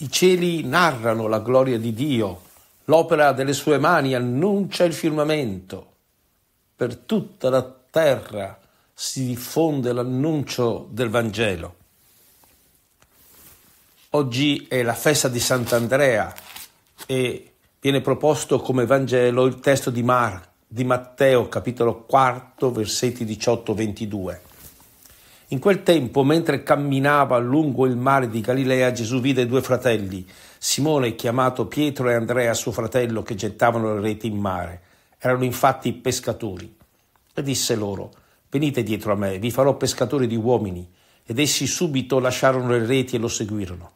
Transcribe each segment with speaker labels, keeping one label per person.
Speaker 1: I cieli narrano la gloria di Dio, l'opera delle sue mani annuncia il firmamento. Per tutta la terra si diffonde l'annuncio del Vangelo. Oggi è la festa di Sant'Andrea e viene proposto come Vangelo il testo di, Mar, di Matteo capitolo 4 versetti 18-22. In quel tempo, mentre camminava lungo il mare di Galilea, Gesù vide due fratelli, Simone chiamato Pietro e Andrea suo fratello, che gettavano le reti in mare. Erano infatti pescatori. E disse loro, venite dietro a me, vi farò pescatori di uomini. Ed essi subito lasciarono le reti e lo seguirono.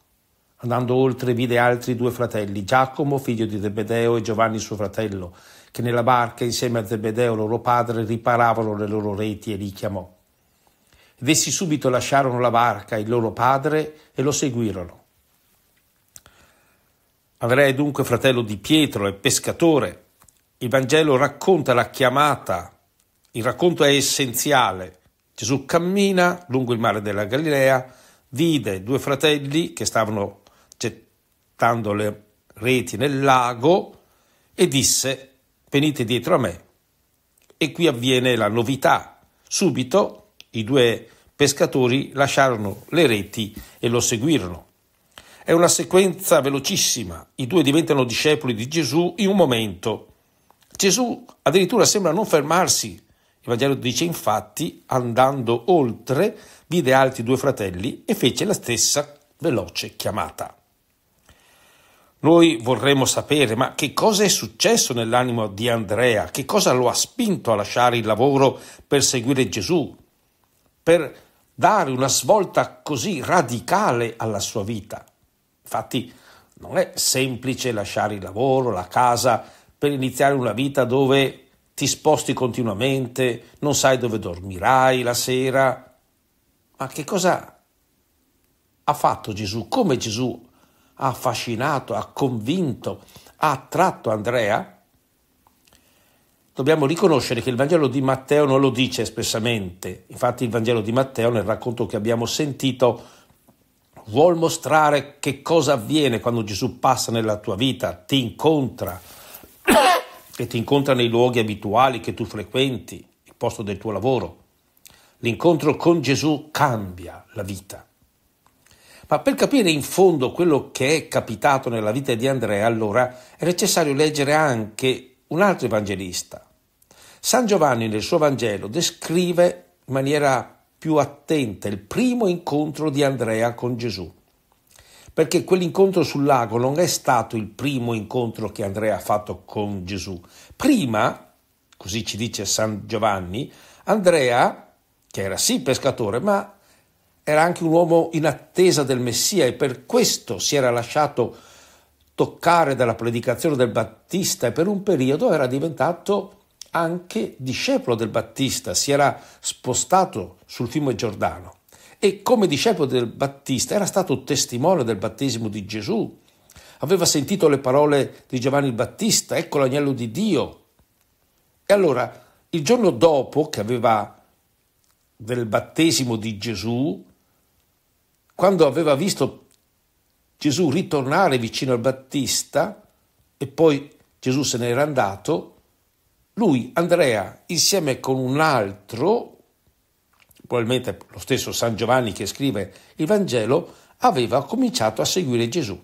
Speaker 1: Andando oltre vide altri due fratelli, Giacomo, figlio di Zebedeo, e Giovanni suo fratello, che nella barca insieme a Zebedeo, loro padre, riparavano le loro reti e li chiamò. Ed essi subito lasciarono la barca, il loro padre, e lo seguirono. Avrai dunque fratello di Pietro, è pescatore. Il Vangelo racconta la chiamata, il racconto è essenziale. Gesù cammina lungo il mare della Galilea, vide due fratelli che stavano gettando le reti nel lago e disse venite dietro a me. E qui avviene la novità. Subito i due pescatori lasciarono le reti e lo seguirono. È una sequenza velocissima. I due diventano discepoli di Gesù in un momento. Gesù addirittura sembra non fermarsi. Il Vangelo dice infatti, andando oltre, vide altri due fratelli e fece la stessa veloce chiamata. Noi vorremmo sapere, ma che cosa è successo nell'animo di Andrea? Che cosa lo ha spinto a lasciare il lavoro per seguire Gesù? per dare una svolta così radicale alla sua vita. Infatti non è semplice lasciare il lavoro, la casa, per iniziare una vita dove ti sposti continuamente, non sai dove dormirai la sera. Ma che cosa ha fatto Gesù? Come Gesù ha affascinato, ha convinto, ha attratto Andrea? dobbiamo riconoscere che il Vangelo di Matteo non lo dice espressamente. Infatti il Vangelo di Matteo nel racconto che abbiamo sentito vuol mostrare che cosa avviene quando Gesù passa nella tua vita, ti incontra e ti incontra nei luoghi abituali che tu frequenti, il posto del tuo lavoro. L'incontro con Gesù cambia la vita. Ma per capire in fondo quello che è capitato nella vita di Andrea, allora è necessario leggere anche un altro evangelista. San Giovanni nel suo Vangelo descrive in maniera più attenta il primo incontro di Andrea con Gesù, perché quell'incontro sul lago non è stato il primo incontro che Andrea ha fatto con Gesù. Prima, così ci dice San Giovanni, Andrea, che era sì pescatore, ma era anche un uomo in attesa del Messia e per questo si era lasciato toccare dalla predicazione del Battista e per un periodo era diventato anche discepolo del Battista, si era spostato sul fiume Giordano e come discepolo del Battista era stato testimone del battesimo di Gesù, aveva sentito le parole di Giovanni il Battista, ecco l'agnello di Dio. E allora il giorno dopo che aveva del battesimo di Gesù, quando aveva visto Gesù ritornare vicino al Battista e poi Gesù se n'era andato, lui, Andrea, insieme con un altro, probabilmente lo stesso San Giovanni che scrive il Vangelo, aveva cominciato a seguire Gesù.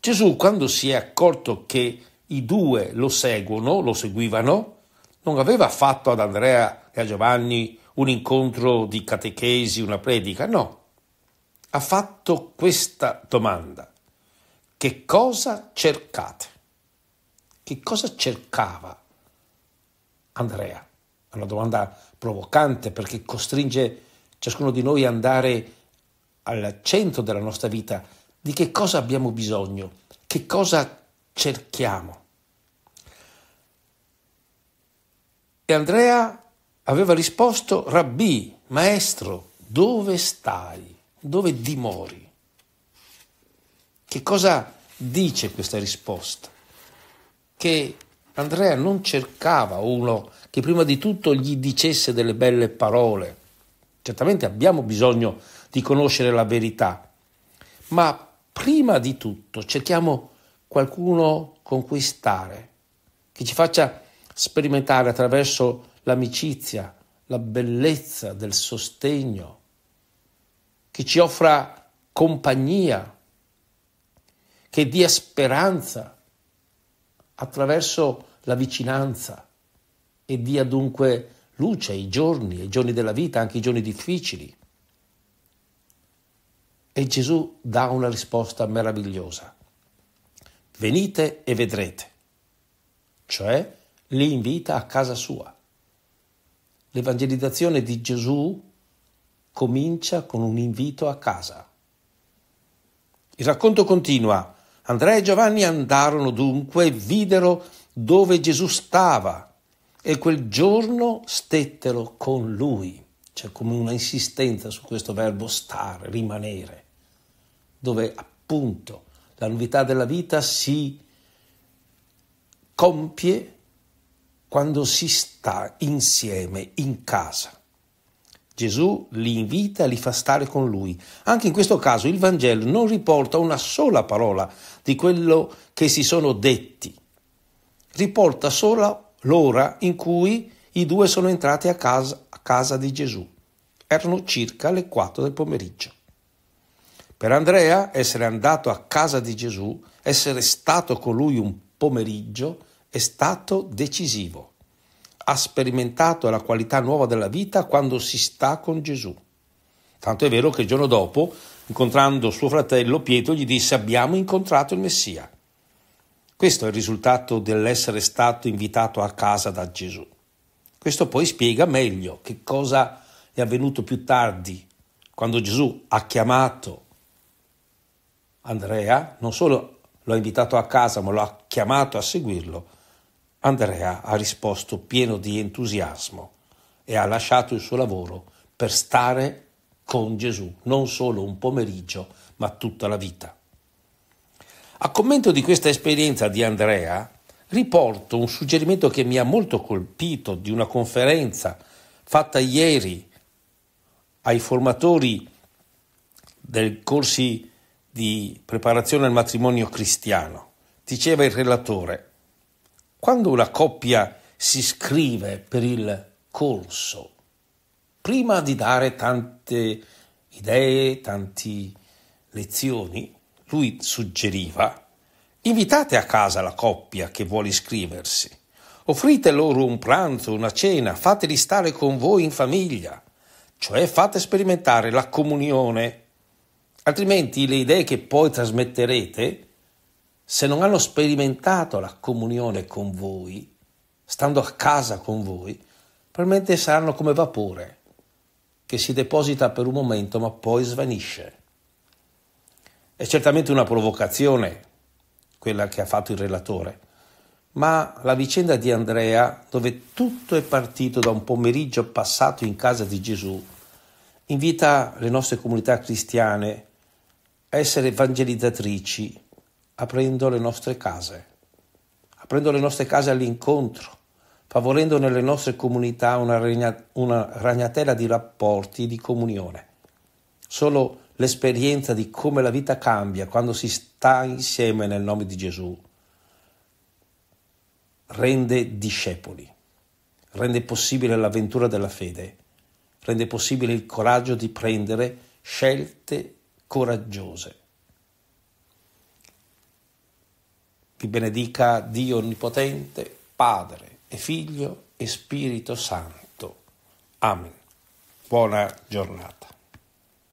Speaker 1: Gesù, quando si è accorto che i due lo seguono, lo seguivano, non aveva fatto ad Andrea e a Giovanni un incontro di catechesi, una predica, no ha fatto questa domanda. Che cosa cercate? Che cosa cercava Andrea? È una domanda provocante perché costringe ciascuno di noi ad andare al centro della nostra vita. Di che cosa abbiamo bisogno? Che cosa cerchiamo? E Andrea aveva risposto, Rabbi, maestro, dove stai? dove dimori? Che cosa dice questa risposta? Che Andrea non cercava uno che prima di tutto gli dicesse delle belle parole. Certamente abbiamo bisogno di conoscere la verità, ma prima di tutto cerchiamo qualcuno con cui stare, che ci faccia sperimentare attraverso l'amicizia, la bellezza del sostegno, che ci offra compagnia, che dia speranza attraverso la vicinanza e dia dunque luce ai giorni, ai giorni della vita, anche ai giorni difficili. E Gesù dà una risposta meravigliosa. Venite e vedrete. Cioè li invita a casa sua. L'evangelizzazione di Gesù comincia con un invito a casa. Il racconto continua. Andrea e Giovanni andarono dunque e videro dove Gesù stava e quel giorno stettero con lui. C'è come una insistenza su questo verbo stare, rimanere, dove appunto la novità della vita si compie quando si sta insieme in casa. Gesù li invita, li fa stare con lui. Anche in questo caso il Vangelo non riporta una sola parola di quello che si sono detti, riporta solo l'ora in cui i due sono entrati a casa, a casa di Gesù. Erano circa le 4 del pomeriggio. Per Andrea essere andato a casa di Gesù, essere stato con lui un pomeriggio, è stato decisivo ha sperimentato la qualità nuova della vita quando si sta con Gesù. Tanto è vero che il giorno dopo, incontrando suo fratello Pietro, gli disse abbiamo incontrato il Messia. Questo è il risultato dell'essere stato invitato a casa da Gesù. Questo poi spiega meglio che cosa è avvenuto più tardi, quando Gesù ha chiamato Andrea, non solo lo ha invitato a casa, ma lo ha chiamato a seguirlo, Andrea ha risposto pieno di entusiasmo e ha lasciato il suo lavoro per stare con Gesù, non solo un pomeriggio, ma tutta la vita. A commento di questa esperienza di Andrea, riporto un suggerimento che mi ha molto colpito di una conferenza fatta ieri ai formatori dei corsi di preparazione al matrimonio cristiano. Diceva il relatore, quando una coppia si iscrive per il corso, prima di dare tante idee, tante lezioni, lui suggeriva, invitate a casa la coppia che vuole iscriversi, offrite loro un pranzo, una cena, fateli stare con voi in famiglia, cioè fate sperimentare la comunione, altrimenti le idee che poi trasmetterete se non hanno sperimentato la comunione con voi, stando a casa con voi, probabilmente saranno come vapore che si deposita per un momento ma poi svanisce. È certamente una provocazione quella che ha fatto il relatore, ma la vicenda di Andrea, dove tutto è partito da un pomeriggio passato in casa di Gesù, invita le nostre comunità cristiane a essere evangelizzatrici aprendo le nostre case, aprendo le nostre case all'incontro, favorendo nelle nostre comunità una, regna, una ragnatela di rapporti, di comunione. Solo l'esperienza di come la vita cambia quando si sta insieme nel nome di Gesù rende discepoli, rende possibile l'avventura della fede, rende possibile il coraggio di prendere scelte coraggiose. Ti benedica Dio Onnipotente, Padre e Figlio e Spirito Santo. Amen. Buona giornata.